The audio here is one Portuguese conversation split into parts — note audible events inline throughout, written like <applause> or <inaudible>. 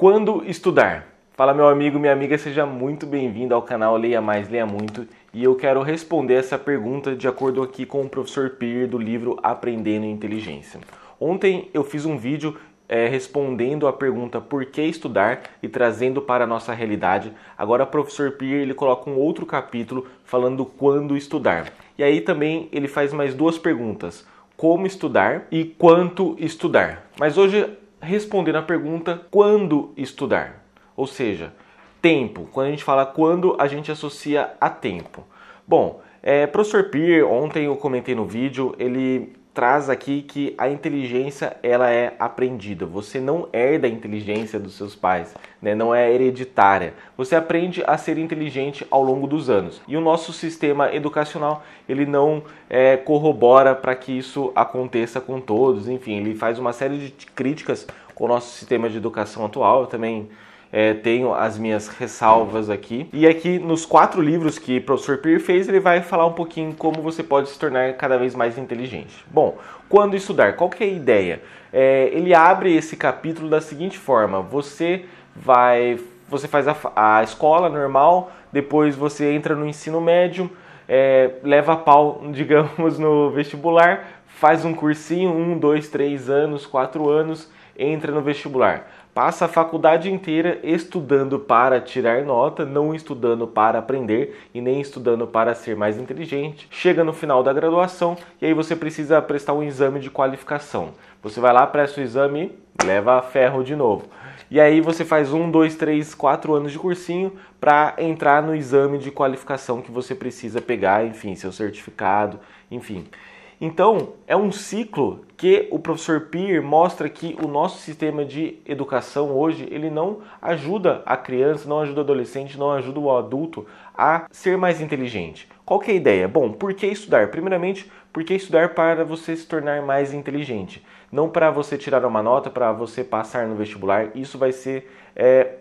Quando estudar? Fala meu amigo, minha amiga, seja muito bem-vindo ao canal Leia Mais, Leia Muito. E eu quero responder essa pergunta de acordo aqui com o professor Peer do livro Aprendendo Inteligência. Ontem eu fiz um vídeo é, respondendo a pergunta por que estudar e trazendo para a nossa realidade. Agora, o professor Peer ele coloca um outro capítulo falando quando estudar. E aí também ele faz mais duas perguntas: como estudar e quanto estudar. Mas hoje responder à pergunta quando estudar. Ou seja, tempo. Quando a gente fala quando, a gente associa a tempo. Bom, é, professor Peer, ontem eu comentei no vídeo, ele traz aqui que a inteligência ela é aprendida. Você não herda a inteligência dos seus pais, né? não é hereditária. Você aprende a ser inteligente ao longo dos anos. E o nosso sistema educacional ele não é, corrobora para que isso aconteça com todos. Enfim, ele faz uma série de críticas com o nosso sistema de educação atual. Eu também é, tenho as minhas ressalvas aqui. E aqui nos quatro livros que o professor Peer fez, ele vai falar um pouquinho como você pode se tornar cada vez mais inteligente. Bom, quando estudar, qual que é a ideia? É, ele abre esse capítulo da seguinte forma: você vai, você faz a, a escola normal, depois você entra no ensino médio. É, leva pau, <laughs> digamos, no vestibular, faz um cursinho, um, dois, três anos, quatro anos, entra no vestibular. Passa a faculdade inteira estudando para tirar nota, não estudando para aprender e nem estudando para ser mais inteligente. Chega no final da graduação e aí você precisa prestar um exame de qualificação. Você vai lá, presta o exame, leva ferro de novo. E aí você faz um, dois, três, quatro anos de cursinho para entrar no exame de qualificação que você precisa pegar, enfim, seu certificado, enfim. Então, é um ciclo que o professor Peer mostra que o nosso sistema de educação hoje, ele não ajuda a criança, não ajuda o adolescente, não ajuda o adulto a ser mais inteligente. Qual que é a ideia? Bom, por que estudar? Primeiramente, por que estudar para você se tornar mais inteligente? Não para você tirar uma nota, para você passar no vestibular. Isso vai ser é,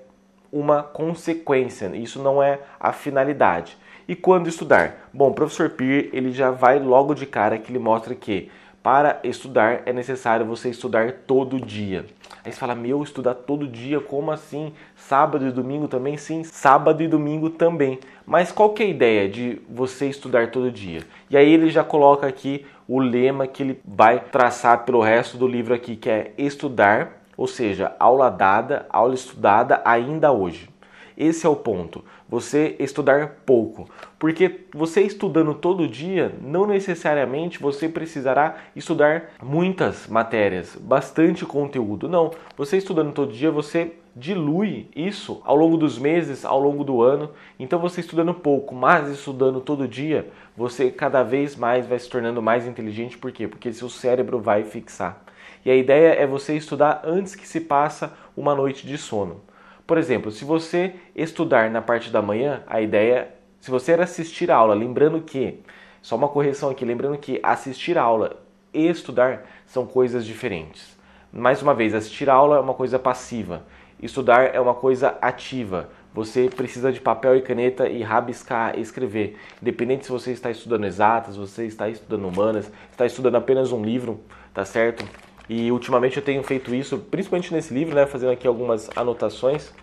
uma consequência, isso não é a finalidade. E quando estudar? Bom, o professor Peer ele já vai logo de cara que ele mostra que para estudar é necessário você estudar todo dia. Aí você fala, meu, estudar todo dia, como assim? Sábado e domingo também? Sim, sábado e domingo também. Mas qual que é a ideia de você estudar todo dia? E aí ele já coloca aqui o lema que ele vai traçar pelo resto do livro aqui, que é estudar, ou seja, aula dada, aula estudada ainda hoje. Esse é o ponto. Você estudar pouco. Porque você estudando todo dia, não necessariamente você precisará estudar muitas matérias, bastante conteúdo. Não. Você estudando todo dia, você dilui isso ao longo dos meses, ao longo do ano. Então você estudando pouco, mas estudando todo dia, você cada vez mais vai se tornando mais inteligente. Por quê? Porque seu cérebro vai fixar. E a ideia é você estudar antes que se passa uma noite de sono. Por exemplo, se você estudar na parte da manhã, a ideia, se você era assistir a aula, lembrando que, só uma correção aqui, lembrando que assistir a aula e estudar são coisas diferentes. Mais uma vez, assistir a aula é uma coisa passiva, estudar é uma coisa ativa. Você precisa de papel e caneta e rabiscar, escrever. Independente se você está estudando exatas, se você está estudando humanas, está estudando apenas um livro, tá certo? E ultimamente eu tenho feito isso, principalmente nesse livro, né, fazendo aqui algumas anotações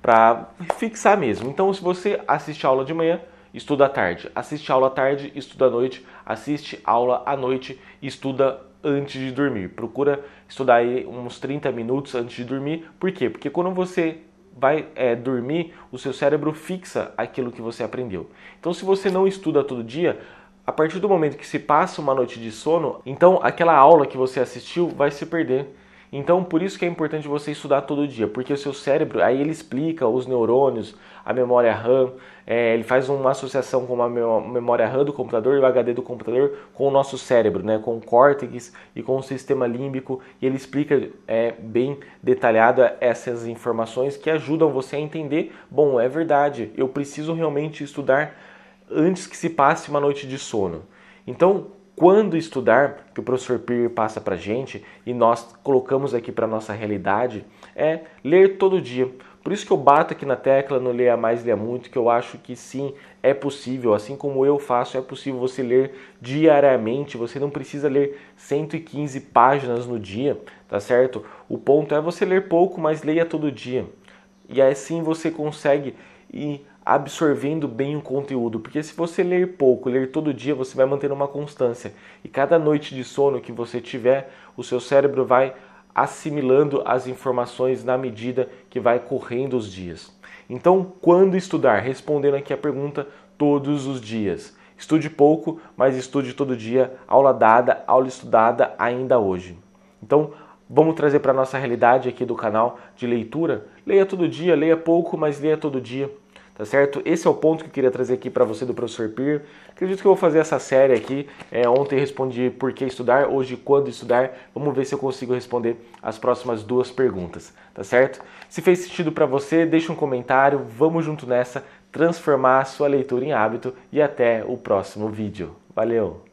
para fixar mesmo. Então, se você assiste a aula de manhã, estuda à tarde. Assiste a aula à tarde, estuda à noite. Assiste aula à noite, estuda antes de dormir. Procura estudar aí uns 30 minutos antes de dormir. Por quê? Porque quando você vai é, dormir, o seu cérebro fixa aquilo que você aprendeu. Então, se você não estuda todo dia, a partir do momento que se passa uma noite de sono, então aquela aula que você assistiu vai se perder. Então, por isso que é importante você estudar todo dia, porque o seu cérebro, aí ele explica os neurônios, a memória RAM, é, ele faz uma associação com a memória RAM do computador e o HD do computador com o nosso cérebro, né, com o córtex e com o sistema límbico, e ele explica é, bem detalhada essas informações que ajudam você a entender, bom, é verdade, eu preciso realmente estudar antes que se passe uma noite de sono. Então, quando estudar, que o professor Peer passa para gente e nós colocamos aqui para nossa realidade, é ler todo dia. Por isso que eu bato aqui na tecla no Leia Mais, Leia Muito, que eu acho que sim, é possível. Assim como eu faço, é possível você ler diariamente. Você não precisa ler 115 páginas no dia, tá certo? O ponto é você ler pouco, mas leia todo dia. E assim você consegue e absorvendo bem o conteúdo, porque se você ler pouco, ler todo dia, você vai manter uma constância. E cada noite de sono que você tiver, o seu cérebro vai assimilando as informações na medida que vai correndo os dias. Então, quando estudar? Respondendo aqui a pergunta todos os dias. Estude pouco, mas estude todo dia, aula dada, aula estudada ainda hoje. Então, Vamos trazer para a nossa realidade aqui do canal de leitura. Leia todo dia, leia pouco, mas leia todo dia. Tá certo? Esse é o ponto que eu queria trazer aqui para você do professor Peer. Acredito que eu vou fazer essa série aqui. É, ontem respondi por que estudar, hoje quando estudar. Vamos ver se eu consigo responder as próximas duas perguntas, tá certo? Se fez sentido para você, deixa um comentário. Vamos junto nessa transformar a sua leitura em hábito e até o próximo vídeo. Valeu!